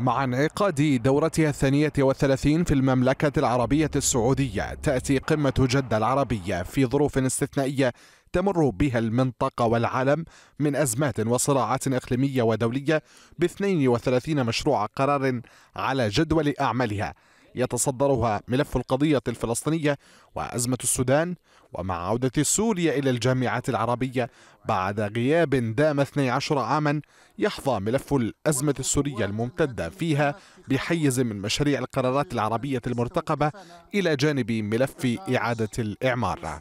مع انعقاد دورتها الثانية والثلاثين في المملكة العربية السعودية تأتي قمة جدة العربية في ظروف استثنائية تمر بها المنطقة والعالم من أزمات وصراعات إقليمية ودولية ب 32 مشروع قرار على جدول أعمالها يتصدرها ملف القضية الفلسطينية وأزمة السودان ومع عودة سوريا إلى الجامعات العربية بعد غياب دام 12 عاما يحظى ملف الأزمة السورية الممتدة فيها بحيز من مشاريع القرارات العربية المرتقبة إلى جانب ملف إعادة الإعمار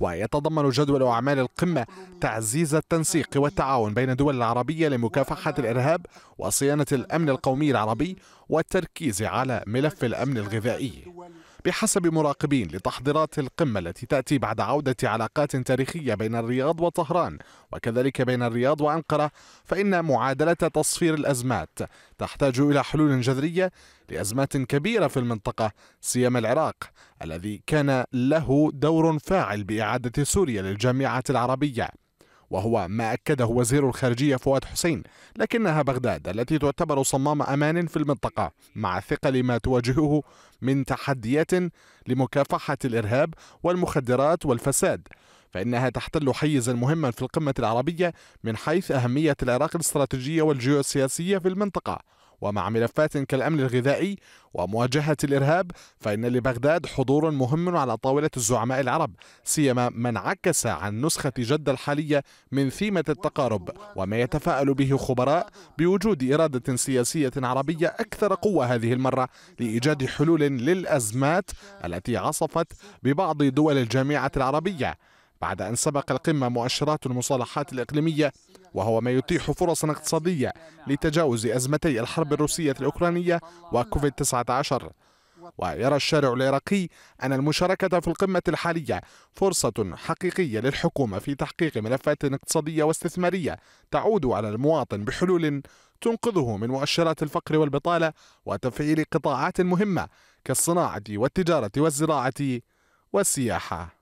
ويتضمن جدول أعمال القمة تعزيز التنسيق والتعاون بين الدول العربية لمكافحة الإرهاب وصيانة الأمن القومي العربي والتركيز على ملف الأمن الغذائي بحسب مراقبين لتحضيرات القمة التي تأتي بعد عودة علاقات تاريخية بين الرياض وطهران وكذلك بين الرياض وأنقرة فإن معادلة تصفير الأزمات تحتاج إلى حلول جذرية لأزمات كبيرة في المنطقة سيما العراق الذي كان له دور فاعل بإعادة سوريا للجامعة العربية وهو ما أكده وزير الخارجية فؤاد حسين لكنها بغداد التي تعتبر صمام أمان في المنطقة مع ثقل ما تواجهه من تحديات لمكافحة الإرهاب والمخدرات والفساد فإنها تحتل حيزا مهما في القمة العربية من حيث أهمية العراق الاستراتيجية والجيوسياسية في المنطقة ومع ملفات كالأمن الغذائي ومواجهة الإرهاب فإن لبغداد حضور مهم على طاولة الزعماء العرب سيما من عكس عن نسخة جدة الحالية من ثيمة التقارب وما يتفاءل به خبراء بوجود إرادة سياسية عربية أكثر قوة هذه المرة لإيجاد حلول للأزمات التي عصفت ببعض دول الجامعة العربية بعد أن سبق القمة مؤشرات المصالحات الإقليمية وهو ما يتيح فرصا اقتصادية لتجاوز أزمتي الحرب الروسية الأوكرانية وكوفيد 19 ويرى الشارع العراقي أن المشاركة في القمة الحالية فرصة حقيقية للحكومة في تحقيق ملفات اقتصادية واستثمارية تعود على المواطن بحلول تنقذه من مؤشرات الفقر والبطالة وتفعيل قطاعات مهمة كالصناعة والتجارة والزراعة والسياحة